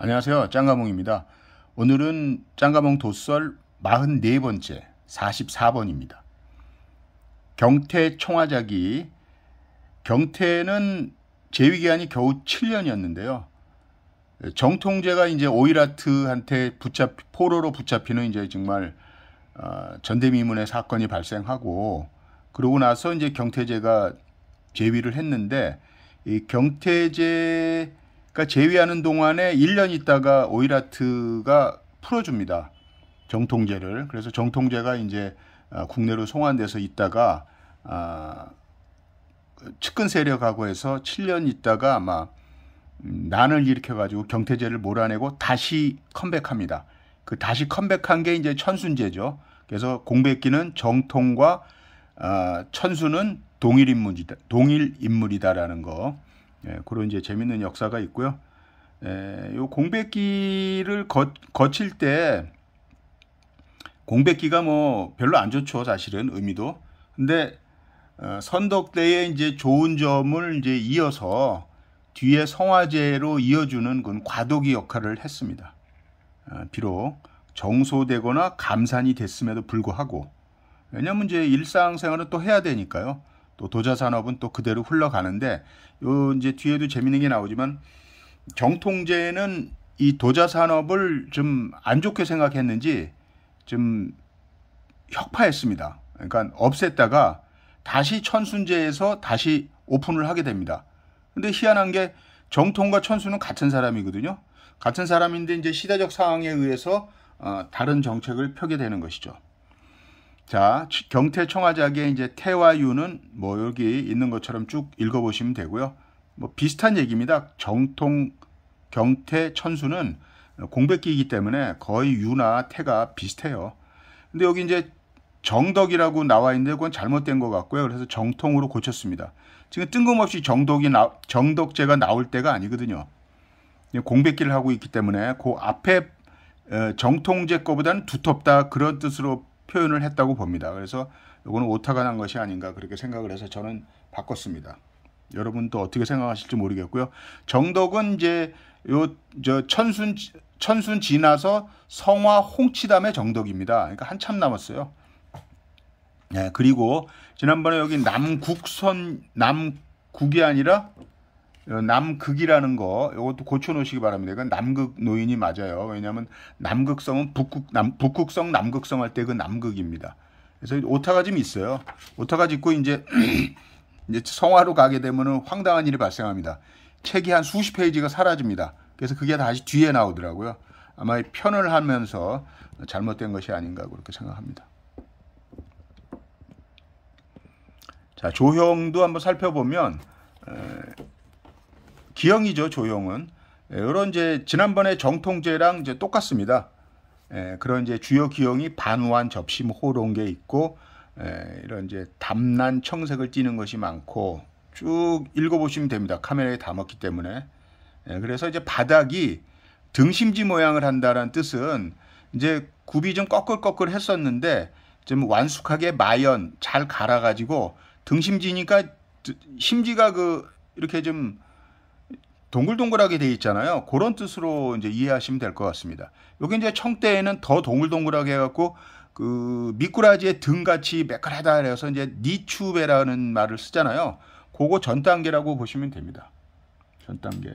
안녕하세요. 짱가몽입니다. 오늘은 짱가몽 도썰 44번째 44번입니다. 경태 총화작이 경태는 재위기한이 겨우 7년이었는데요. 정통제가 이제 오이라트한테 붙잡 포로로 붙잡히는 이제 정말 어, 전대미문의 사건이 발생하고 그러고 나서 이제 경태제가 재위를 했는데 이 경태제 그러니까 제위하는 동안에 1년 있다가 오이라트가 풀어줍니다. 정통제를. 그래서 정통제가 이제 아, 국내로 송환돼서 있다가 아, 측근 세력하고 해서 7년 있다가 아마 음, 난을 일으켜가지고 경태제를 몰아내고 다시 컴백합니다. 그 다시 컴백한 게 이제 천순제죠. 그래서 공백기는 정통과 아, 천수는 동일 인물이다, 동일 인물이다라는 거. 예, 그런 이제 재밌는 역사가 있고요. 예, 요 공백기를 거, 거칠 때 공백기가 뭐 별로 안 좋죠 사실은 의미도. 근데 어, 선덕대의 이제 좋은 점을 이제 이어서 뒤에 성화제로 이어주는 건 과도기 역할을 했습니다. 어, 비록 정소되거나 감산이 됐음에도 불구하고 왜냐면 이제 일상생활은 또 해야 되니까요. 또 도자 산업은 또 그대로 흘러가는데 요 이제 뒤에도 재미있는게 나오지만 정통제는 이 도자 산업을 좀 안 좋게 생각했는지 좀 혁파했습니다. 그러니까 없앴다가 다시 천순제에서 다시 오픈을 하게 됩니다. 근데 희한한 게 정통과 천수는 같은 사람이거든요. 같은 사람인데 이제 시대적 상황에 의해서 어, 다른 정책을 펴게 되는 것이죠. 자, 경태 청하작의 이제 태와 유는 뭐 여기 있는 것처럼 쭉 읽어보시면 되고요. 뭐 비슷한 얘기입니다. 정통 경태 천수는 공백기이기 때문에 거의 유나 태가 비슷해요. 근데 여기 이제 정덕이라고 나와 있는데 그건 잘못된 것 같고요. 그래서 정통으로 고쳤습니다. 지금 뜬금없이 정덕이 나, 정덕제가 나올 때가 아니거든요. 공백기를 하고 있기 때문에 그 앞에 정통제 거보다는 두텁다 그런 뜻으로 표현을 했다고 봅니다. 그래서 이거는 오타가 난 것이 아닌가 그렇게 생각을 해서 저는 바꿨습니다. 여러분 도 어떻게 생각하실지 모르겠고요. 정덕은 이제 요저 천순 천순 지나서 성화 홍치담의 정덕입니다. 그러니까 한참 남았어요. 네, 그리고 지난번에 여기 남국선 남국이 아니라 어, 남극이라는 거 이것도 고쳐 놓으시기 바랍니다. 이건 남극 노인이 맞아요. 왜냐하면 남극성은 북극 남 북극성 남극성 할 때 그 남극입니다. 그래서 오타가 좀 있어요. 오타가 짓고 이제 이제 성화로 가게 되면 황당한 일이 발생합니다. 책이 한 수십 페이지가 사라집니다. 그래서 그게 다시 뒤에 나오더라고요. 아마 편을 하면서 잘못된 것이 아닌가 그렇게 생각합니다. 자 조형도 한번 살펴보면. 기형이죠 조형은 예, 이런 이제 지난번에 정통제랑 이제 똑같습니다. 예, 그런 이제 주요 기형이 반우한 접심, 호롱 게 있고 예, 이런 이제 담난 청색을 띠는 것이 많고 쭉 읽어보시면 됩니다. 카메라에 담았기 때문에 예, 그래서 이제 바닥이 등심지 모양을 한다는 뜻은 이제 굽이 좀 꺼끌꺼끌 했었는데 좀 완숙하게 마연 잘 갈아가지고 등심지니까 심지가 그 이렇게 좀 동글동글하게 돼 있잖아요. 그런 뜻으로 이제 이해하시면 될 것 같습니다. 여기 이제 청대에는 더 동글동글하게 해갖고 그 미꾸라지의 등같이 매끄하다 그래서 이제 니추베라는 말을 쓰잖아요. 그거 전 단계라고 보시면 됩니다. 전 단계.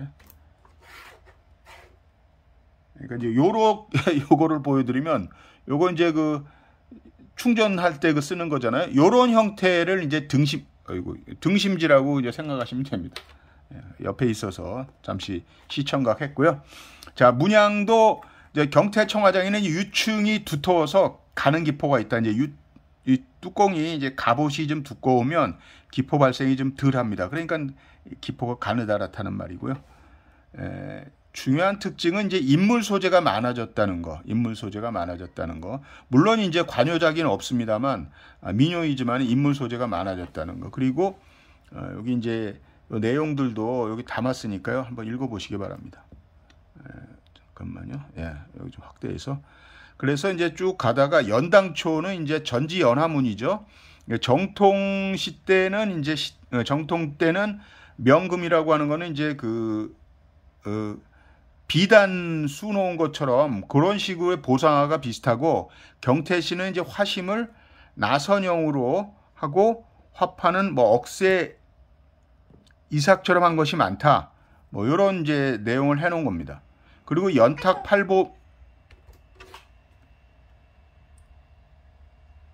그러니까 이제 요러 요거를 보여드리면 요거 이제 그 충전할 때 그 쓰는 거잖아요. 요런 형태를 이제 등심 아이고 등심지라고 이제 생각하시면 됩니다. 예, 옆에 있어서 잠시 시청각했고요. 자 문양도 이제 경태청화장에는 유충이 두터워서 가는 기포가 있다. 이제 유, 이 뚜껑이 이제 갑옷이 좀 두꺼우면 기포 발생이 좀 덜합니다. 그러니까 기포가 가느다랗다는 말이고요. 에, 예, 중요한 특징은 이제 인물 소재가 많아졌다는 거, 인물 소재가 많아졌다는 거. 물론 이제 관여자기는 없습니다만 아, 민요이지만 인물 소재가 많아졌다는 거. 그리고 어, 여기 이제 내용들도 여기 담았으니까요. 한번 읽어보시기 바랍니다. 예, 잠깐만요. 예, 여기 좀 확대해서. 그래서 이제 쭉 가다가 연당초는 이제 전지연화문이죠. 예, 정통 시대는 이제 시, 어, 정통 때는 명금이라고 하는 거는 이제 그 어, 비단 수놓은 것처럼 그런 식으로 보상화가 비슷하고 경태씨는 이제 화심을 나선형으로 하고 화파는 뭐 억세 이삭처럼 한 것이 많다. 뭐 이런 이제 내용을 해놓은 겁니다. 그리고 연탁 팔보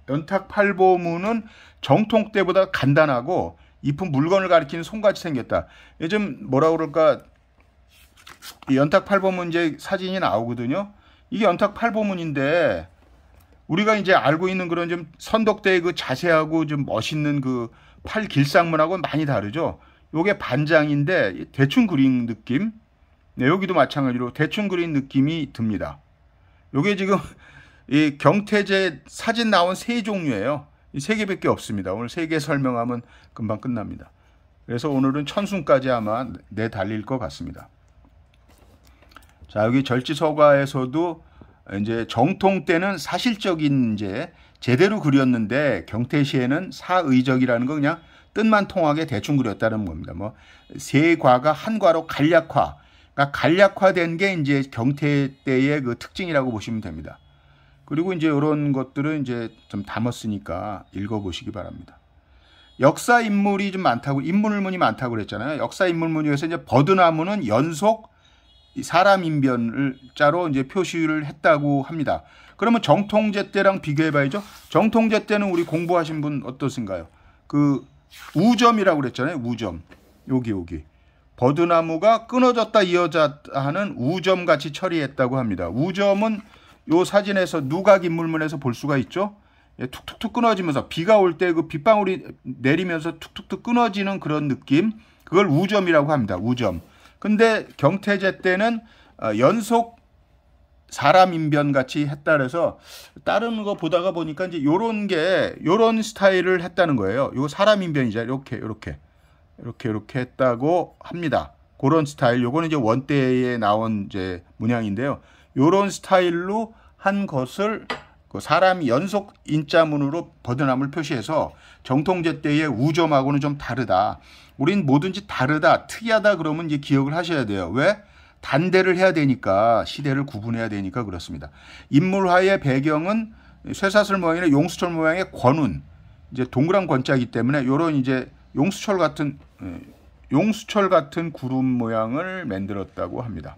연탁 8보문은 정통 때보다 간단하고 이쁜 물건을 가리키는 손같이 생겼다. 요즘 뭐라 그럴까 연탁 팔보문제 사진이 나오거든요. 이게 연탁 팔보문인데 우리가 이제 알고 있는 그런 좀 선덕대의 그 자세하고 좀 멋있는 그 팔길상문하고는 많이 다르죠. 요게 반장인데 대충 그린 느낌 네, 여기도 마찬가지로 대충 그린 느낌이 듭니다 요게 지금 이 경태제 사진 나온 세 종류예요 세 개밖에 없습니다 오늘 세 개 설명하면 금방 끝납니다 그래서 오늘은 천순까지 아마 내달릴 것 같습니다 자 여기 절지서가에서도 이제 정통 때는 사실적인 이제 제대로 그렸는데 경태시에는 사의적이라는 거 그냥 뜻만 통하게 대충 그렸다는 겁니다. 뭐 세 과가 한 과로 간략화. 그러니까 간략화된 게 이제 경태 때의 그 특징이라고 보시면 됩니다. 그리고 이제 이런 것들은 이제 좀 담았으니까 읽어보시기 바랍니다. 역사 인물이 좀 많다고 인물문이 많다고 그랬잖아요. 역사 인물문 중에서 이제 버드나무는 연속 사람 인변을 자로 이제 표시를 했다고 합니다. 그러면 정통제 때랑 비교해 봐야죠. 정통제 때는 우리 공부하신 분 어떠신가요? 그 우점이라고 그랬잖아요. 우점. 여기 여기. 버드나무가 끊어졌다 이어졌다 하는 우점 같이 처리했다고 합니다. 우점은 요 사진에서 누각 인물문에서 볼 수가 있죠. 예, 툭툭툭 끊어지면서 비가 올 때 그 빗방울이 내리면서 툭툭툭 끊어지는 그런 느낌. 그걸 우점이라고 합니다. 우점. 근데 경태제 때는 어, 연속 사람 인변 같이 했다 그래서 다른 거 보다가 보니까 이제 요런 게 요런 스타일을 했다는 거예요. 요거 사람 인변이자 이렇게 이렇게 이렇게 이렇게 했다고 합니다. 그런 스타일 요거는 이제 원대에 나온 이제 문양인데요. 요런 스타일로 한 것을 그 사람이 연속 인자문으로 버드남을 표시해서 정통제 때의 우점하고는 좀 다르다. 우린 뭐든지 다르다, 특이하다 그러면 이제 기억을 하셔야 돼요. 왜? 단대를 해야 되니까 시대를 구분해야 되니까 그렇습니다. 인물화의 배경은 쇠사슬 모양이나 용수철 모양의 권운 이제 동그란 권자이기 때문에 요런 이제 용수철 같은 예, 용수철 같은 구름 모양을 만들었다고 합니다.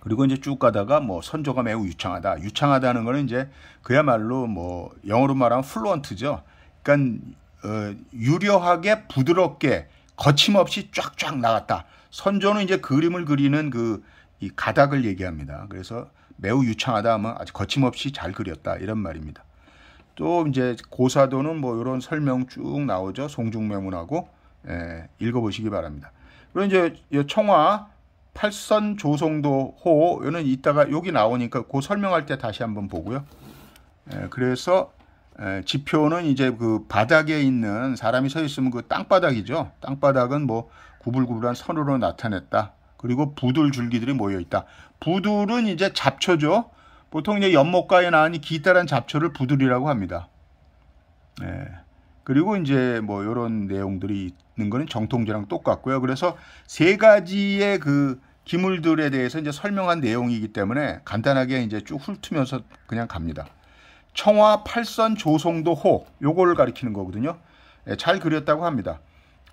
그리고 이제 쭉 가다가 뭐 선조가 매우 유창하다. 유창하다는 거는 이제 그야말로 뭐 영어로 말하면 플루언트죠. 그러니까 어, 유려하게 부드럽게 거침없이 쫙쫙 나갔다. 선조는 이제 그림을 그리는 그 이 가닥을 얘기합니다. 그래서 매우 유창하다 하면 아주 거침없이 잘 그렸다 이런 말입니다. 또 이제 고사도는 뭐 이런 설명 쭉 나오죠. 송중매문하고 예, 읽어보시기 바랍니다. 그리고 이제 청화 팔선 조성도 호는 이따가 여기 나오니까 그 설명할 때 다시 한번 보고요. 예, 그래서 예, 지표는 이제 그 바닥에 있는 사람이 서 있으면 그 땅바닥이죠. 땅바닥은 뭐 구불구불한 선으로 나타냈다. 그리고 부들 줄기들이 모여 있다. 부들은 이제 잡초죠. 보통 이제 연못가에 나는 기다란 잡초를 부들이라고 합니다. 예. 그리고 이제 뭐 이런 내용들이 있는 거는 정통제랑 똑같고요. 그래서 세 가지의 그 기물들에 대해서 이제 설명한 내용이기 때문에 간단하게 이제 쭉 훑으면서 그냥 갑니다. 청화 팔선 조성도 호요거를 가리키는 거거든요. 예, 잘 그렸다고 합니다.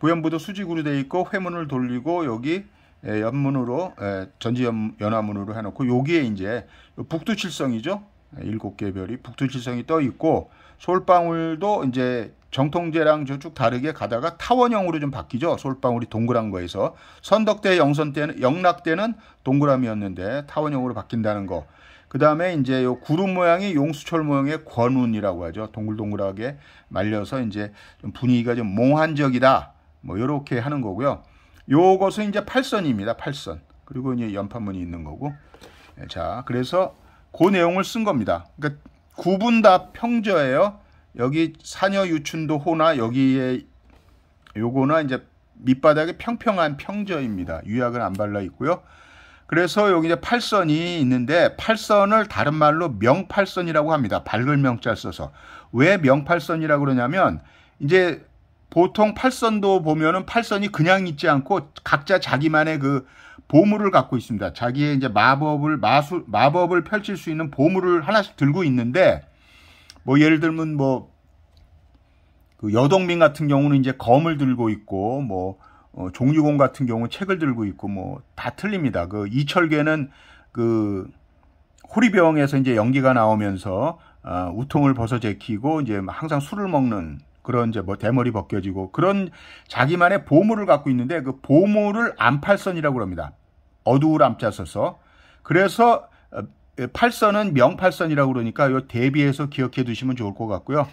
구연부도 수직으로 돼 있고 회문을 돌리고 여기 예, 연문으로 예, 전지연화문으로 해놓고 여기에 이제 북두칠성이죠. 예, 일곱 개 별이 북두칠성이 떠 있고 솔방울도 이제 정통제랑 저쭉 다르게 가다가 타원형으로 좀 바뀌죠. 솔방울이 동그란 거에서 선덕대 영선 대는 영락 대는 동그라미였는데 타원형으로 바뀐다는 거. 그 다음에 이제 요 구름 모양이 용수철 모양의 권운이라고 하죠. 동글동글하게 말려서 이제 좀 분위기가 좀 몽환적이다. 뭐이렇게 하는 거고요. 요것은 이제 팔선입니다팔선 그리고 이제 연판문이 있는 거고. 예, 자, 그래서 그 내용을 쓴 겁니다. 그러니까 구분 다 평저예요. 여기 사녀 유춘도 호나 여기에 요거는 이제 밑바닥에 평평한 평저입니다. 유약은 안 발라 있고요. 그래서 여기 이제 팔선이 있는데 팔선을 다른 말로 명팔선이라고 합니다. 밝을 명자 써서. 왜 명팔선이라고 그러냐면 이제 보통 팔선도 보면은 팔선이 그냥 있지 않고 각자 자기만의 그 보물을 갖고 있습니다. 자기의 이제 마법을 마술 마법을 펼칠 수 있는 보물을 하나씩 들고 있는데 뭐 예를 들면 뭐 그 여동민 같은 경우는 이제 검을 들고 있고 뭐 어, 종유공 같은 경우 책을 들고 있고 뭐 다 틀립니다. 그 이철계는 그 호리병에서 이제 연기가 나오면서 어, 우통을 벗어 제키고 이제 항상 술을 먹는 그런 이제 뭐 대머리 벗겨지고 그런 자기만의 보물을 갖고 있는데 그 보물을 안팔선이라고 합니다. 어두울암자 써서 그래서 어, 예, 팔선은 명팔선이라고 그러니까 요 대비해서 기억해 두시면 좋을 것 같고요.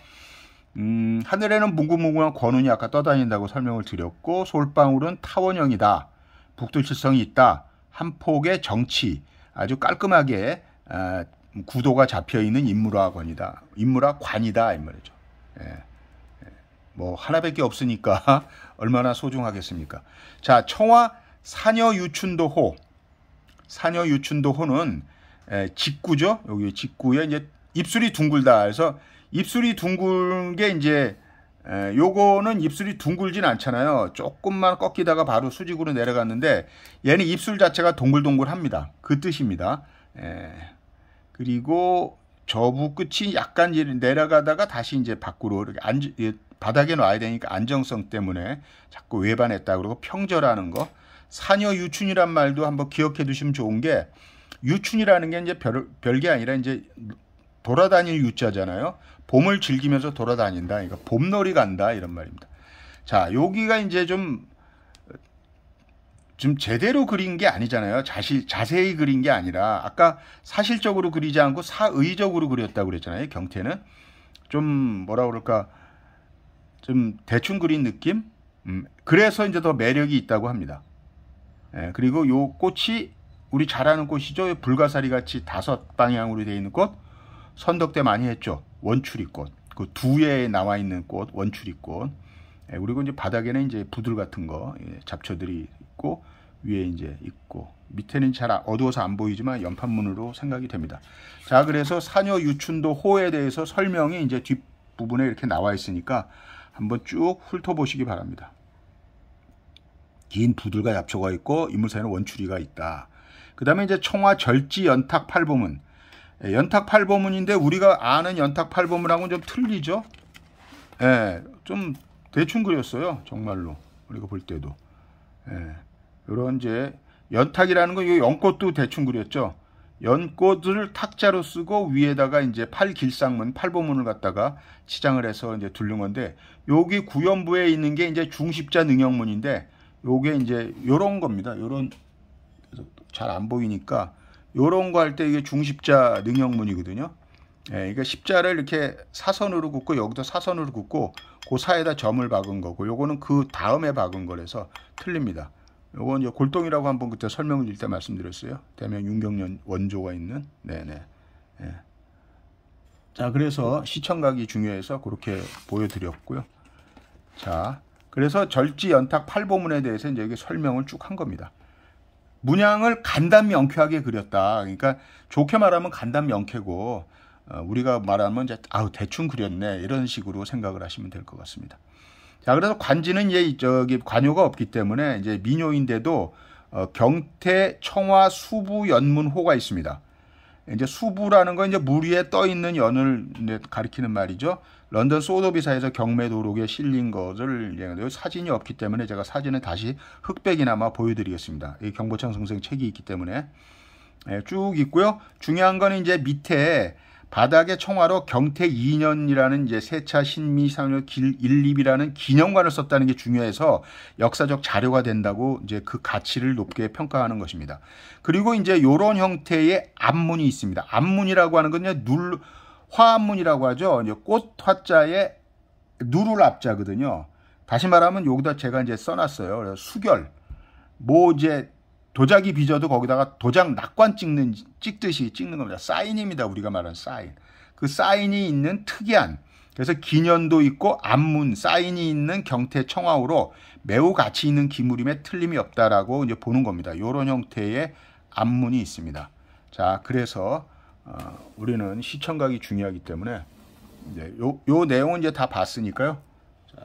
음, 하늘에는 뭉구뭉구한 권운이 아까 떠다닌다고 설명을 드렸고 솔방울은 타원형이다. 북두칠성이 있다. 한 폭의 정치 아주 깔끔하게 아, 구도가 잡혀 있는 인물화관이다. 인물화관이다 이 말이죠. 예. 뭐 하나밖에 없으니까 얼마나 소중하겠습니까? 자, 청와 사녀 유춘도호. 사녀 유춘도호는 직구죠. 여기 직구에 이제 입술이 둥글다. 그래서 입술이 둥글게 이제 에, 요거는 입술이 둥글진 않잖아요. 조금만 꺾이다가 바로 수직으로 내려갔는데 얘는 입술 자체가 동글동글합니다. 그 뜻입니다. 에, 그리고 저부 끝이 약간 내려가다가 다시 이제 밖으로 이렇게 앉, 바닥에 놔야 되니까 안정성 때문에 자꾸 외반했다 그러고 평절하는 거 사녀 유춘이란 말도 한번 기억해 두시면 좋은 게 유춘이라는 게 이제 별, 별게 아니라 이제 돌아다닐 유자잖아요. 봄을 즐기면서 돌아다닌다. 그러니까 봄놀이 간다 이런 말입니다. 자, 여기가 이제 좀 좀 제대로 그린 게 아니잖아요. 자실, 자세히 그린 게 아니라 아까 사실적으로 그리지 않고 사의적으로 그렸다고 그랬잖아요. 경태는 좀 뭐라 그럴까 좀 대충 그린 느낌? 음, 그래서 이제 더 매력이 있다고 합니다. 예, 그리고 요 꽃이 우리 잘 아는 꽃이죠. 불가사리 같이 다섯 방향으로 되어 있는 꽃. 선덕 대 많이 했죠. 원추리꽃. 그 두에 나와 있는 꽃, 원추리꽃. 예, 그리고 이제 바닥에는 이제 부들 같은 거, 예, 잡초들이 있고, 위에 이제 있고, 밑에는 잘 어두워서 안 보이지만 연판문으로 생각이 됩니다. 자, 그래서 사녀 유춘도 호에 대해서 설명이 이제 뒷부분에 이렇게 나와 있으니까 한번 쭉 훑어보시기 바랍니다. 긴 부들과 엽초가 있고 인물 사이는 원추리가 있다. 그 다음에 이제 청화 절지 연탁 팔보문. 예, 연탁 팔보문인데 우리가 아는 연탁 팔보문하고는 좀 틀리죠? 예, 좀 대충 그렸어요. 정말로. 우리가 볼 때도. 예, 이런 이제 연탁이라는 건이 연꽃도 대충 그렸죠? 연꽃을 탁자로 쓰고 위에다가 이제 팔길상문, 팔보문을 갖다가 치장을 해서 이제 둘른 건데 여기 구연부에 있는 게 이제 중십자 능형문인데 요게 이제 요런 겁니다. 요런 잘 안 보이니까 요런 거 할 때 이게 중십자 능형문이거든요. 예, 이게 십자를 이렇게 사선으로 굽고 여기도 사선으로 굽고 그 사이에다 점을 박은 거고 요거는 그 다음에 박은 거라서 틀립니다. 요건 이제 골동이라고 한번 그때 설명을 일때 말씀드렸어요. 대명 윤경년 원조가 있는. 네네. 예. 자, 그래서 시청각이 중요해서 그렇게 보여드렸고요. 자, 그래서 절지 연탁 팔보문에 대해서 이제 여기 설명을 쭉 한 겁니다. 문양을 간단 명쾌하게 그렸다. 그러니까 좋게 말하면 간단 명쾌고 어, 우리가 말하면 이제 아우 대충 그렸네 이런 식으로 생각을 하시면 될 것 같습니다. 자, 그래서 관지는 이제 저기 관효가 없기 때문에 이제 민요인데도 어, 경태, 청화, 수부, 연문호가 있습니다. 이제 수부라는 건 이제 물 위에 떠 있는 연을 가리키는 말이죠. 런던 소도비사에서경매도로에 실린 것을 이제 사진이 없기 때문에 제가 사진을 다시 흑백이나마 보여드리겠습니다. 이 경보창 선생 책이 있기 때문에 예, 쭉 있고요. 중요한 건 이제 밑에 바닥의 청화로 경태 2년이라는 이제 세차 신미상열 길 1, 립이라는 기념관을 썼다는 게 중요해서 역사적 자료가 된다고 이제 그 가치를 높게 평가하는 것입니다. 그리고 이제 요런 형태의 암문이 있습니다. 암문이라고 하는 건요, 눌, 화암문이라고 하죠. 이제 꽃화자의 누를 앞자거든요. 다시 말하면 여기다 제가 이제 써놨어요. 수결, 모제, 도자기 빚어도 거기다가 도장 낙관 찍는 찍듯이 찍는 겁니다. 사인입니다. 우리가 말하는 사인. 그 사인이 있는 특이한 그래서 기년도 있고 안문 사인이 있는 경태 청하우로 매우 가치 있는 기물임에 틀림이 없다라고 이제 보는 겁니다. 요런 형태의 안문이 있습니다. 자, 그래서 어, 우리는 시청각이 중요하기 때문에 이제 요, 요 내용은 이제 다 봤으니까요. 자,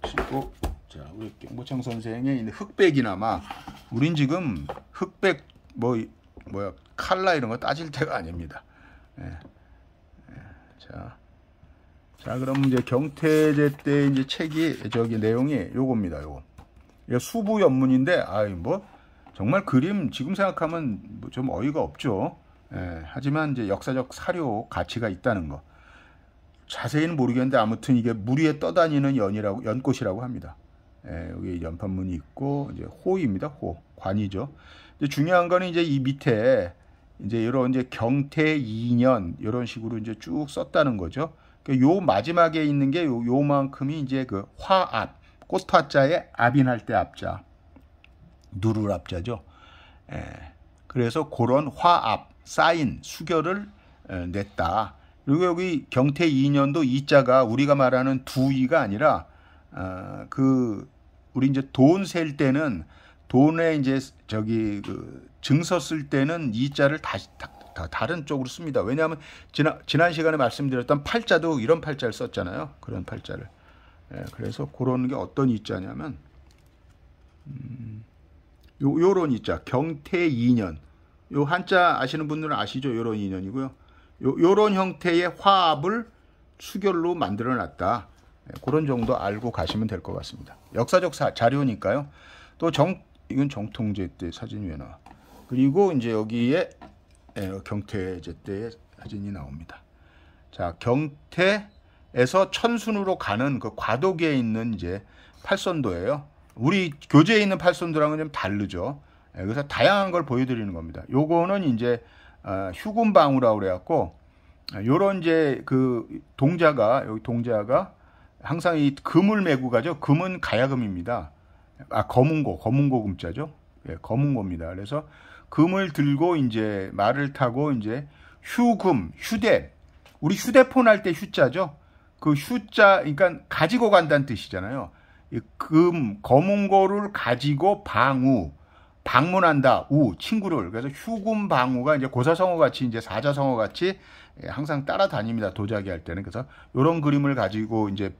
펼치고 자, 우리 경보창 선생의 흑백이나마 우린 지금 흑백 뭐 뭐야 칼라 이런 거 따질 때가 아닙니다. 예. 예. 자, 자 그럼 이제 경태제 때 이제 책이 저기 내용이 요겁니다. 요거 이거 수부 연문인데 아이 뭐 정말 그림 지금 생각하면 뭐 좀 어이가 없죠. 예. 하지만 이제 역사적 사료 가치가 있다는 거. 자세히는 모르겠는데 아무튼 이게 물 위에 떠다니는 연이라고 연꽃이라고 합니다. 예, 여기 연판문이 있고 이제 호입니다. 호 관이죠. 이제 중요한 거는 이제 이 밑에 이제 이런 이제 경태 2년 이런 식으로 이제 쭉 썼다는 거죠. 그러니까 요 마지막에 있는 게 요, 만큼이 이제 그 화압 꽃화자에 압인할 때 압자 누를 압자죠. 예, 그래서 그런 화압 쌓인 수결을 에, 냈다. 그리고 여기 경태 2년도 이자가 우리가 말하는 두이가 아니라 어, 그 우리 이제 돈 셀 때는 돈에 이제 저기 그 증서 쓸 때는 이 자를 다시 다, 다 다른 쪽으로 씁니다. 왜냐하면 지난 지난 시간에 말씀드렸던 팔자도 이런 팔자를 썼잖아요. 그런 팔자를. 예, 그래서 그런 게 어떤 이자냐면 음, 요 요런 이자 경태 2년. 요 한자 아시는 분들은 아시죠? 요런 2년이고요. 요 요런 형태의 화합을 수결로 만들어 놨다. 예, 그런 정도 알고 가시면 될 것 같습니다. 역사적 사, 자료니까요. 또 정, 이건 정통제 때사진 위에 나와. 그리고 이제 여기에 예, 경태제 때의 사진이 나옵니다. 자, 경태에서 천순으로 가는 그 과도기에 있는 이제 팔선도예요. 우리 교재에 있는 팔선도랑은 좀 다르죠. 예, 그래서 다양한 걸 보여드리는 겁니다. 요거는 이제 아, 휴군방우라 그래갖고 아, 요런 이제 그 동자가 여기 동자가 항상 이 금을 메고 가죠. 금은 가야금입니다. 아 검은고 검은고 금자죠. 예, 검은고입니다. 그래서 금을 들고 이제 말을 타고 이제 휴금 휴대 우리 휴대폰 할 때 휴자죠. 그 휴자 그러니까 가지고 간다는 뜻이잖아요. 이금 검은고를 가지고 방우 방문한다 우 친구를 그래서 휴금 방우가 이제 고사성어 같이 이제 사자성어 같이 항상 따라다닙니다 도자기 할 때는 그래서 이런 그림을 가지고 이제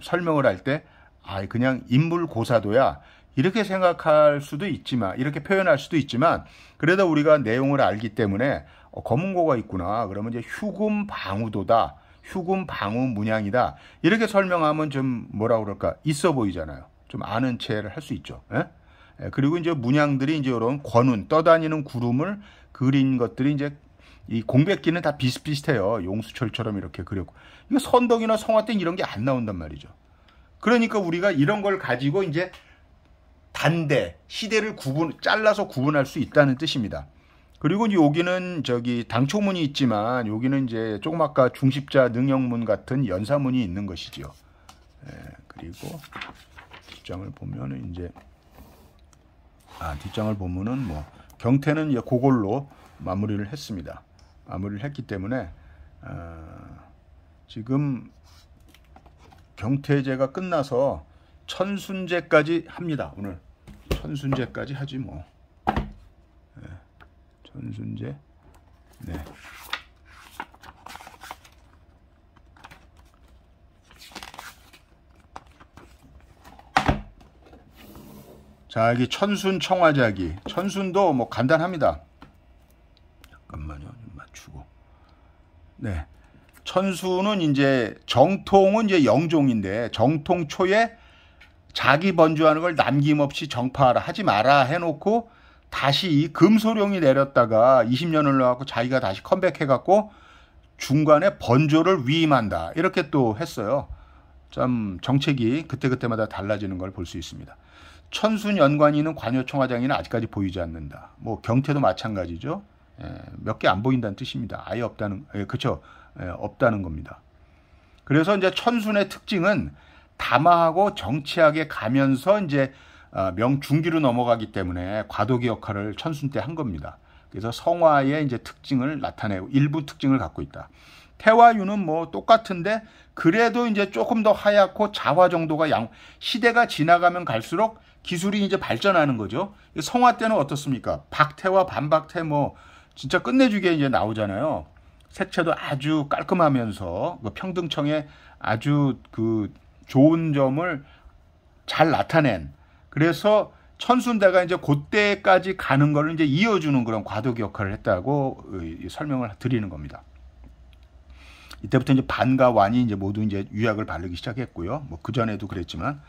설명을 할 때 아, 그냥 인물 고사도야. 이렇게 생각할 수도 있지만 이렇게 표현할 수도 있지만 그래도 우리가 내용을 알기 때문에 어, 검은고가 있구나. 그러면 이제 휴금 방우도다. 휴금 방우 문양이다. 이렇게 설명하면 좀 뭐라 그럴까? 있어 보이잖아요. 좀 아는 체를 할 수 있죠. 예? 예, 그리고 이제 문양들이 이제 이런 권운 떠다니는 구름을 그린 것들이 이제 이 공백기는 다 비슷비슷해요. 용수철처럼 이렇게 그렸고. 이거 선덕이나 성화땡 이런 게 안 나온단 말이죠. 그러니까 우리가 이런 걸 가지고 이제 단대, 시대를 구분, 잘라서 구분할 수 있다는 뜻입니다. 그리고 여기는 저기 당초문이 있지만 여기는 이제 조금 아까 중십자 능형문 같은 연사문이 있는 것이지요. 예, 그리고 뒷장을 보면은 이제 아 뒷장을 보면은 뭐 경태는 이제 그걸로 마무리를 했습니다. 마무리를 했기 때문에 어, 지금 경태제가 끝나서 천순제까지 합니다. 오늘 천순제까지 하지 뭐 네, 천순제 네. 자, 여기 천순 청화자기. 천순도 뭐 간단합니다. 천수는 이제 정통은 이제 영종인데 정통 초에 자기 번주하는 걸 남김없이 정파하라 하지 마라 해놓고 다시 이 금소룡이 내렸다가 20년을 넣어갖고 자기가 다시 컴백해갖고 중간에 번조를 위임한다 이렇게 또 했어요. 참 정책이 그때그때마다 달라지는 걸 볼 수 있습니다. 천순 연관이는 관여총화장에는 아직까지 보이지 않는다. 뭐 경태도 마찬가지죠. 예, 몇개 안 보인다는 뜻입니다. 아예 없다는 그렇죠. 예, 없다는 겁니다. 그래서 이제 천순의 특징은 담화하고 정치하게 가면서 이제 어, 명중기로 넘어가기 때문에 과도기 역할을 천순 때 한 겁니다. 그래서 성화의 이제 특징을 나타내고 일부 특징을 갖고 있다. 태화유는 뭐 똑같은데 그래도 이제 조금 더 하얗고 자화 정도가 양 시대가 지나가면 갈수록 기술이 이제 발전하는 거죠. 성화 때는 어떻습니까? 박태와 반박태 뭐 진짜 끝내주게 이제 나오잖아요. 색채도 아주 깔끔하면서 그 평등청에 아주 그 좋은 점을 잘 나타낸 그래서 천순대가 이제 그때까지 가는 거를 이제 이어주는 그런 과도기 역할을 했다고 어, 설명을 드리는 겁니다. 이때부터 이제 반과 완이 이제 모두 이제 유약을 바르기 시작했고요. 뭐 그전에도 그랬지만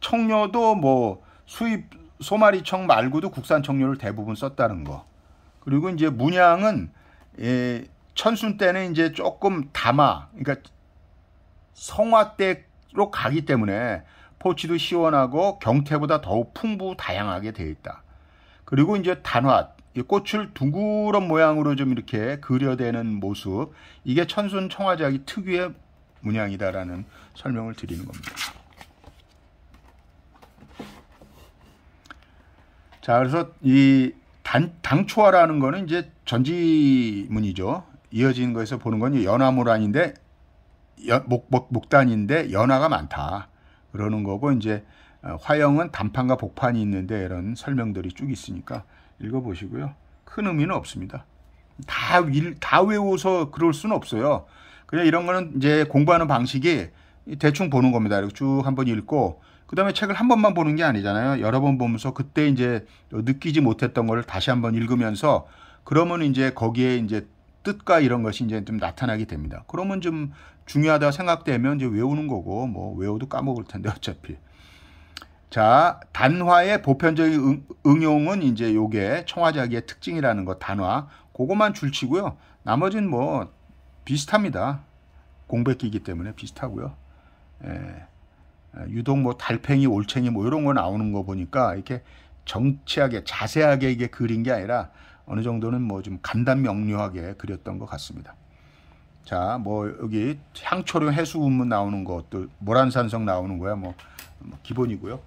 청료도 뭐 수입 소마리청 말고도 국산 청료를 대부분 썼다는 거. 그리고 이제 문양은 예, 천순 때는 이제 조금 담아, 그러니까 성화 때로 가기 때문에 포치도 시원하고 경태보다 더욱 풍부 다양하게 되어 있다. 그리고 이제 단화, 꽃을 둥그런 모양으로 좀 이렇게 그려대는 모습, 이게 천순 청화작이 특유의 문양이다라는 설명을 드리는 겁니다. 자, 그래서 이 단, 당초화라는 거는 이제 전지문이죠. 이어지는 거에서 보는 건 연화모란인데 목, 목, 목단인데 연화가 많다. 그러는 거고 이제 어, 화형은 단판과 복판이 있는데 이런 설명들이 쭉 있으니까 읽어보시고요. 큰 의미는 없습니다. 다, 다 외워서 그럴 수는 없어요. 그냥 이런 거는 이제 공부하는 방식이 대충 보는 겁니다. 이렇게 쭉 한 번 읽고 그 다음에 책을 한 번만 보는 게 아니잖아요. 여러 번 보면서 그때 이제 느끼지 못했던 걸 다시 한번 읽으면서 그러면 이제 거기에 이제 뜻과 이런 것이 이제 좀 나타나게 됩니다. 그러면 좀 중요하다 생각되면 이제 외우는 거고 뭐 외워도 까먹을 텐데 어차피. 자, 단화의 보편적인 응, 용은 이제 요게 청화자기의 특징이라는 거 단화. 그거만 줄치고요. 나머지는 뭐 비슷합니다. 공백기이기 때문에 비슷하고요. 예. 아, 유독 뭐 달팽이, 올챙이 뭐 이런 거 나오는 거 보니까 이렇게 정치하게 자세하게 이게 그린 게 아니라 어느 정도는 뭐 좀 간단 명료하게 그렸던 것 같습니다. 자, 뭐 여기 향초령 해수 운문 나오는 것도 모란산성 나오는 거야 뭐, 뭐 기본이고요.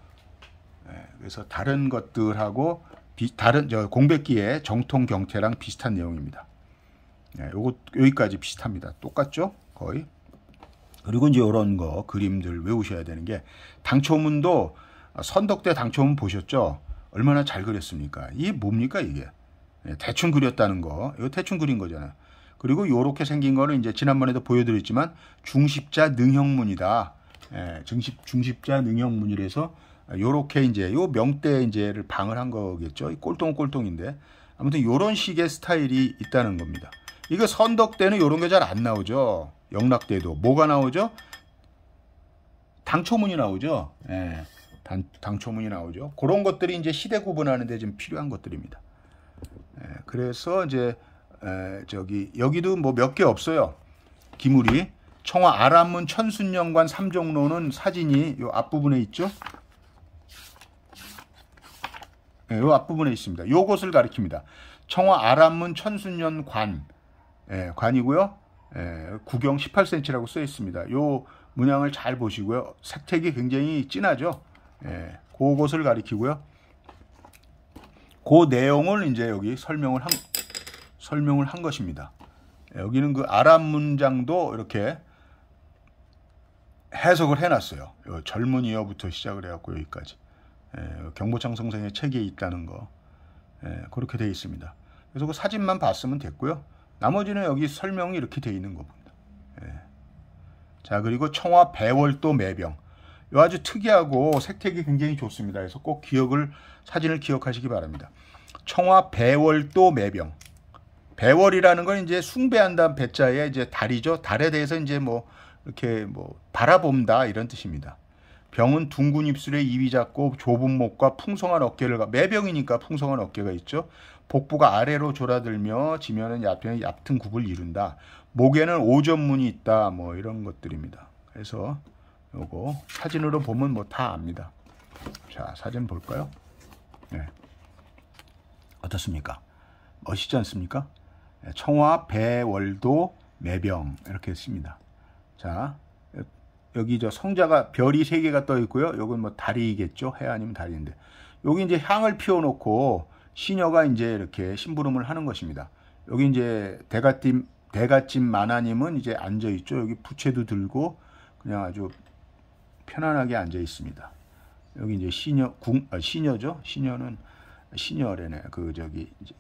예, 그래서 다른 것들하고 비, 다른 저 공백기의 정통 경태랑 비슷한 내용입니다. 예, 요거 여기까지 비슷합니다. 똑같죠? 거의. 그리고 이제 이런 거 그림들 외우셔야 되는 게 당초문도 선덕대 당초문 보셨죠? 얼마나 잘 그렸습니까? 이게 뭡니까 이게? 예, 대충 그렸다는 거. 이거 대충 그린 거잖아요. 그리고 이렇게 생긴 거는 이제 지난번에도 보여드렸지만 중십자 능형문이다. 예, 중십, 중십자 능형문이라서 요렇게 이제 요 명대 이제를 방을 한 거겠죠. 꼴통꼴통인데 아무튼 요런 식의 스타일이 있다는 겁니다. 이거 선덕대는 요런 게 잘 안 나오죠. 영락대도 뭐가 나오죠? 당초문이 나오죠. 예, 단, 당초문이 나오죠. 그런 것들이 이제 시대 구분하는데 좀 필요한 것들입니다. 예, 그래서 이제 저기 여기도 뭐 몇 개 없어요. 기물이 청와 아람문 천순년관 삼종로는 사진이 요 앞부분에 있죠. 예, 요 앞부분에 있습니다. 요것을 가리킵니다. 청와 아람문 천순년관 예, 관이고요. 예, 구경 18cm라고 써 있습니다. 요 문양을 잘 보시고요. 색택이 굉장히 진하죠. 예, 그것을 가리키고요. 그 내용을 이제 여기 설명을 한 설명을 한 것입니다. 예, 여기는 그 아랍 문장도 이렇게 해석을 해놨어요. 젊은이어부터 시작을 해갖고 여기까지 예, 경보창 성생의 책에 있다는 거 예, 그렇게 돼 있습니다. 그래서 그 사진만 봤으면 됐고요. 나머지는 여기 설명이 이렇게 돼 있는 겁니다. 자 그리고 청와 배월도 매병 아주 특이하고 색택이 굉장히 좋습니다. 그래서 꼭 기억을 사진을 기억하시기 바랍니다. 청화 배월도 매병. 배월이라는 건 이제 숭배한다는 배자에 이제 달이죠. 달에 대해서 이제 뭐 이렇게 뭐 바라본다 이런 뜻입니다. 병은 둥근 입술에 입이 작고 좁은 목과 풍성한 어깨를 매병이니까 풍성한 어깨가 있죠. 복부가 아래로 졸아들며 지면은 얕은 얕은 굽을 이룬다. 목에는 오전문이 있다. 뭐 이런 것들입니다. 그래서 요거 사진으로 보면 뭐 다 압니다. 자 사진 볼까요? 네. 어떻습니까? 멋있지 않습니까? 네, 청화, 배월도, 매병 이렇게 씁니다. 자 여기 저 성자가 별이 3 개가 떠 있고요. 요건 뭐 달이겠죠. 해 아니면 달인데 여기 이제 향을 피워놓고 시녀가 이제 이렇게 심부름을 하는 것입니다. 여기 이제 대갓집 대갓집 마나님은 이제 앉아 있죠. 여기 부채도 들고 그냥 아주 편안하게 앉아 있습니다. 여기 이제 시녀 궁 아, 시녀죠. 시녀는 시녀래네. 그 저기 이제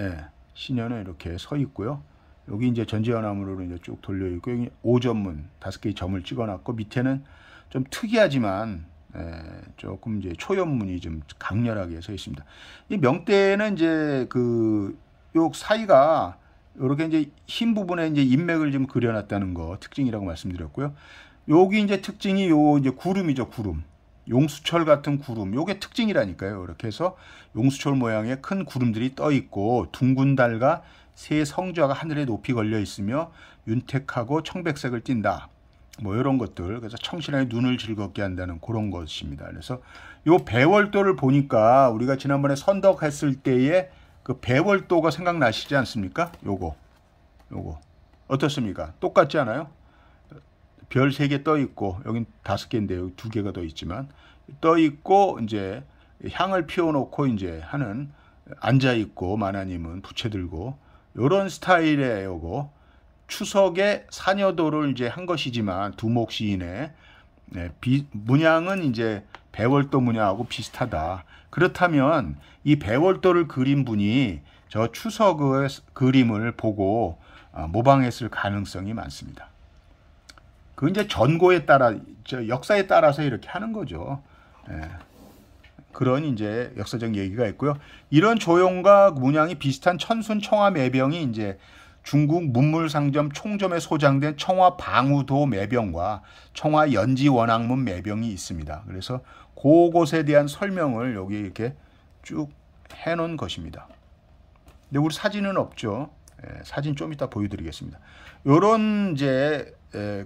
예. 시녀는 이렇게 서 있고요. 여기 이제 전지현암으로 이제 쭉 돌려 있고 여기 오점문 다섯 개의 점을 찍어놨고 밑에는 좀 특이하지만 예, 조금 이제 초연문이 좀 강렬하게 서 있습니다. 이 명대는 이제 그요 사이가 이렇게 이제 흰 부분에 이제 인맥을 좀 그려놨다는 거 특징이라고 말씀드렸고요. 여기 이제 특징이 요 이제 구름이죠, 구름. 용수철 같은 구름. 요게 특징이라니까요. 이렇게 해서 용수철 모양의 큰 구름들이 떠 있고 둥근 달과 새 성좌가 하늘에 높이 걸려 있으며 윤택하고 청백색을 띈다. 뭐 이런 것들 그래서 청신하의 눈을 즐겁게 한다는 그런 것입니다. 그래서 요 배월도를 보니까 우리가 지난번에 선덕했을 때에그 배월도가 생각나시지 않습니까? 요거 요거 어떻습니까? 똑같지 않아요? 별세개떠 있고 여긴 다섯 개인데 요두 개가 더 있지만 떠 있고 이제 향을 피워 놓고 이제 하는 앉아 있고 마나님은 부채 들고 요런 스타일의 요거 추석의 사녀도를 이제 한 것이지만 두목 시인의 네, 비, 문양은 이제 배월도 문양하고 비슷하다. 그렇다면 이 배월도를 그린 분이 저 추석의 그림을 보고 아, 모방했을 가능성이 많습니다. 그 이제 전고에 따라 저 역사에 따라서 이렇게 하는 거죠. 예. 그런 이제 역사적 얘기가 있고요. 이런 조용과 문양이 비슷한 천순 청화 매병이 이제 중국 문물상점 총점에 소장된 청화 방우도 매병과 청화 연지 원학문 매병이 있습니다. 그래서 그곳에 대한 설명을 여기 이렇게 쭉 해놓은 것입니다. 근데 우리 사진은 없죠. 예, 사진 좀 이따 보여드리겠습니다. 요런 이제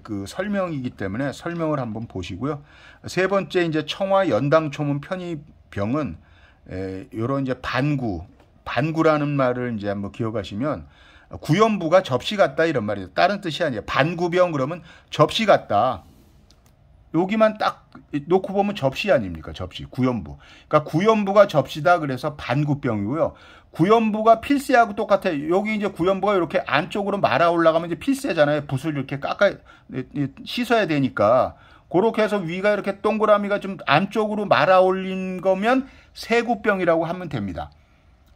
그 설명이기 때문에 설명을 한번 보시고요. 세 번째 이제 청와 연당 초문 편의병은 이런 이제 반구 반구라는 말을 이제 한번 기억하시면 구연부가 접시 같다 이런 말이죠. 다른 뜻이 아니에요. 반구병 그러면 접시 같다. 여기만 딱 놓고 보면 접시 아닙니까? 접시 구연부. 그러니까 구연부가 접시다 그래서 반구병이고요. 구연부가 필세하고 똑같아. 여기 이제 구연부가 이렇게 안쪽으로 말아 올라가면 이제 필세잖아요. 붓을 이렇게 깎아 씻어야 되니까. 그렇게 해서 위가 이렇게 동그라미가 좀 안쪽으로 말아 올린 거면 세구병이라고 하면 됩니다.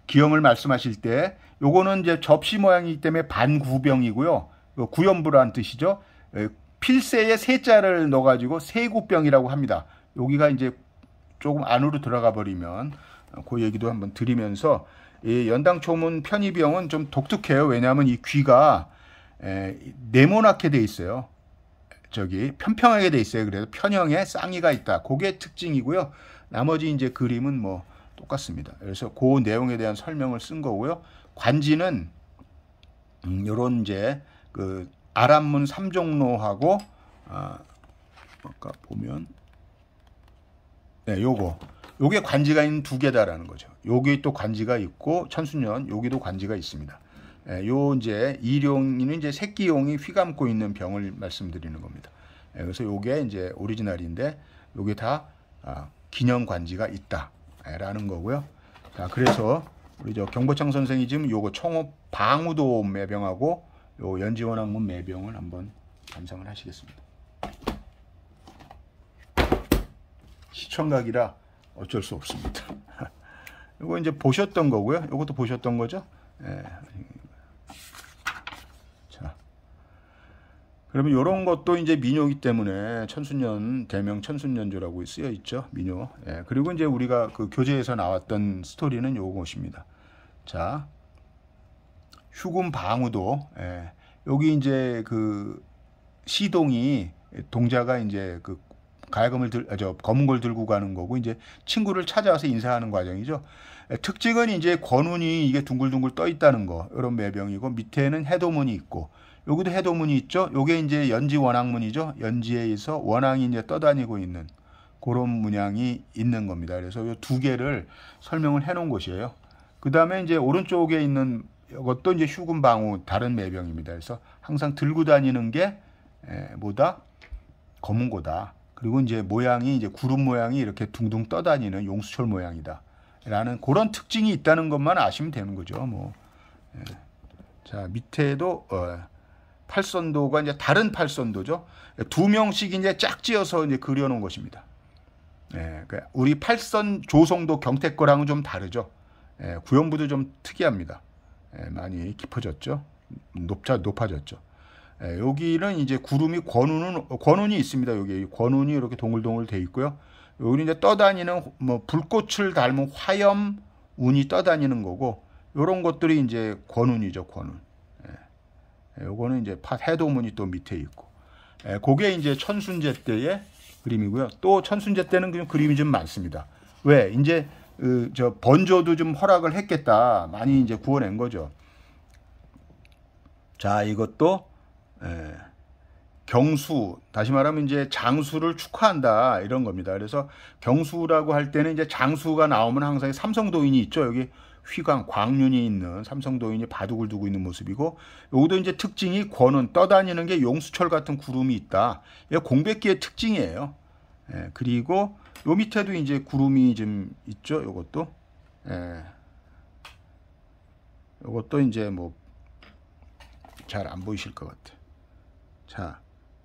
기형을 말씀하실 때 요거는 이제 접시 모양이기 때문에 반구병이고요. 구연부란 뜻이죠. 예, 필세에 세자를 넣어가지고 세구병이라고 합니다. 여기가 이제 조금 안으로 들어가 버리면 어, 그 얘기도 한번 드리면서 이 연당초문 편입형은 좀 독특해요. 왜냐하면 이 귀가 에, 네모나게 돼 있어요. 저기 편평하게 돼 있어요. 그래서 편형에 쌍이가 있다. 그게 특징이고요. 나머지 이제 그림은 뭐 똑같습니다. 그래서 그 내용에 대한 설명을 쓴 거고요. 관지는 음, 요런 이제 그 아랍문 삼종로하고 아, 아까 보면 네, 요거 요게 관지가 있는 두 개다라는 거죠. 여기 또 관지가 있고 천수년 여기도 관지가 있습니다. 예, 요 이제 이룡이는 이제 새끼용이 휘감고 있는 병을 말씀드리는 겁니다. 예, 그래서 요게 이제 오리지널인데 요게 다 아, 기념 관지가 있다라는 거고요. 자, 그래서 우리 저 경보창 선생이 지금 요거 청호 방우도 매병하고 요 연지원 학문 매병을 한번 감상을 하시겠습니다. 시청각이라 어쩔 수 없습니다. 이거 이제 보셨던 거고요. 이것도 보셨던 거죠. 예. 자, 그러면 이런 것도 이제 민요기 때문에 천수년 대명 천수년조라고 쓰여 있죠. 민요. 예. 그리고 이제 우리가 그 교재에서 나왔던 스토리는 요것입니다. 자, 휴금 방우도 예. 여기 이제 그 시동이 동자가 이제 그 가야금을 들, 아, 저 검은 걸 들고 가는 거고 이제 친구를 찾아와서 인사하는 과정이죠. 특징은 이제 권운이 이게 둥글둥글 떠 있다는 거 이런 매병이고 밑에는 해도문이 있고 여기도 해도문이 있죠. 요게 이제 연지 원앙문이죠. 연지에 의해서 원앙이 이제 떠다니고 있는 그런 문양이 있는 겁니다. 그래서 요 두 개를 설명을 해 놓은 것이에요. 그 다음에 이제 오른쪽에 있는 이것도 이제 휴금방우 다른 매병입니다. 그래서 항상 들고 다니는 게 에, 뭐다? 검은고다. 그리고 이제 모양이 이제 구름 모양이 이렇게 둥둥 떠다니는 용수철 모양이다. 라는 그런 특징이 있다는 것만 아시면 되는 거죠. 뭐. 예. 자, 밑에도 어, 팔선도가 이제 다른 팔선도죠. 예, 두 명씩 이제 짝지어서 이제 그려 놓은 것입니다. 예, 그러니까 우리 팔선 조성도 경태 거랑은 좀 다르죠. 예, 구형부도 좀 특이합니다. 예, 많이 깊어졌죠. 높자 높아졌죠. 예, 여기는 이제 구름이 권운은 권운이 있습니다. 여기 권운이 이렇게 동글동글 돼 있고요. 여기 이제 떠다니는 뭐 불꽃을 닮은 화염 운이 떠다니는 거고 이런 것들이 이제 권운이죠. 권운. 예. 예, 요거는 이제 파 해도문이 또 밑에 있고. 예, 그게 이제 천순제 때의 그림이고요. 또 천순제 때는 그냥 그림이 좀 많습니다. 왜? 이제 그저 번조도 좀 허락을 했겠다. 많이 이제 구워낸 거죠. 자, 이것도 예, 경수 다시 말하면 이제 장수를 축하한다 이런 겁니다. 그래서 경수라고 할 때는 이제 장수가 나오면 항상 삼성도인이 있죠. 여기 휘광 광륜이 있는 삼성도인이 바둑을 두고 있는 모습이고 여기도 이제 특징이 권은 떠다니는 게 용수철 같은 구름이 있다. 이게 공백기의 특징이에요. 예, 그리고 요 밑에도 이제 구름이 좀 있죠. 요것도 예. 요것도 이제 뭐 잘 안 보이실 것 같아요. 자,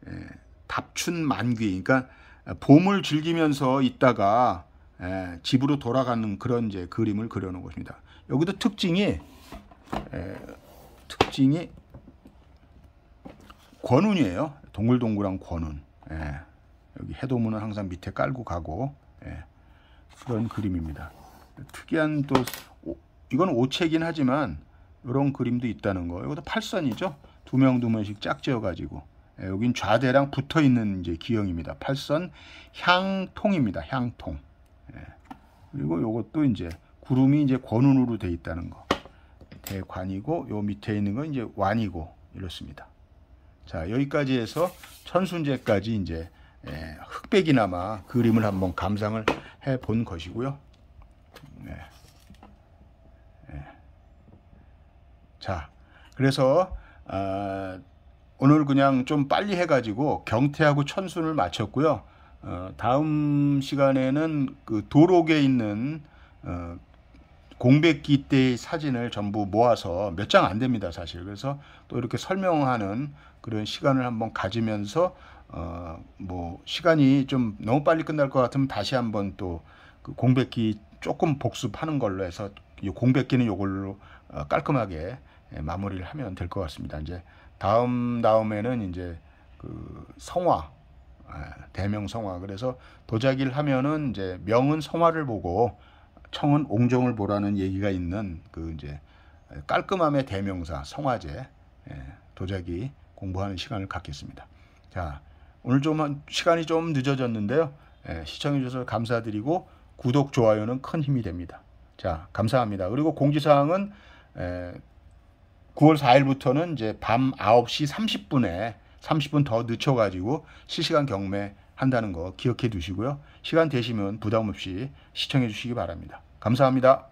에, 예, 답춘 만귀. 그러니까 봄을 즐기면서 있다가 에, 예, 집으로 돌아가는 그런 이제 그림을 그려놓은 것입니다. 여기도 특징이 에, 예, 특징이 권운이에요. 동글동글한 권운. 예, 여기 해도문은 항상 밑에 깔고 가고 예, 그런 그림입니다. 특이한 또 오, 이건 오채긴 하지만 이런 그림도 있다는 거. 이것도 팔선이죠. 두 명 두 명씩 짝지어 가지고 예, 여긴 좌대랑 붙어 있는 이제 기형입니다. 8선 향통입니다. 향통. 예, 그리고 요것도 이제 구름이 이제 권운으로 돼 있다는 거. 대관이고 요 밑에 있는 건 이제 완이고 이렇습니다. 자, 여기까지 해서 천순제까지 이제 예, 흑백이나마 그림을 한번 감상을 해 본 것이고요. 네. 네. 자, 그래서 어, 오늘 그냥 좀 빨리 해가지고 경태하고 천순을 마쳤고요. 어, 다음 시간에는 그 도록에 있는 어, 공백기 때의 사진을 전부 모아서 몇 장 안 됩니다 사실 그래서 또 이렇게 설명하는 그런 시간을 한번 가지면서 어뭐 시간이 좀 너무 빨리 끝날 것 같으면 다시 한번 또그 공백기 조금 복습하는 걸로 해서 이 공백기는 이걸로 어, 깔끔하게 예, 마무리를 하면 될 것 같습니다 이제 다음 다음에는 이제 그 성화 예, 대명 성화 그래서 도자기를 하면은 이제 명은 성화를 보고 청은 옹종을 보라는 얘기가 있는 그 이제 깔끔함의 대명사 성화제 예, 도자기 공부하는 시간을 갖겠습니다. 자 오늘 좀 시간이 좀 늦어졌는데요. 예, 시청해 주셔서 감사드리고 구독 좋아요는 큰 힘이 됩니다. 자 감사합니다. 그리고 공지사항은 9월 4일부터는 이제 밤 9시 30분에 30분 더 늦춰가지고 실시간 경매 한다는 거 기억해 두시고요. 시간 되시면 부담 없이 시청해 주시기 바랍니다. 감사합니다.